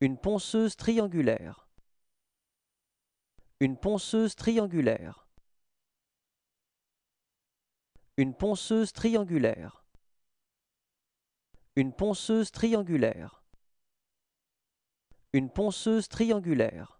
Une ponceuse triangulaire. Une ponceuse triangulaire. Une ponceuse triangulaire. Une ponceuse triangulaire. Une ponceuse triangulaire.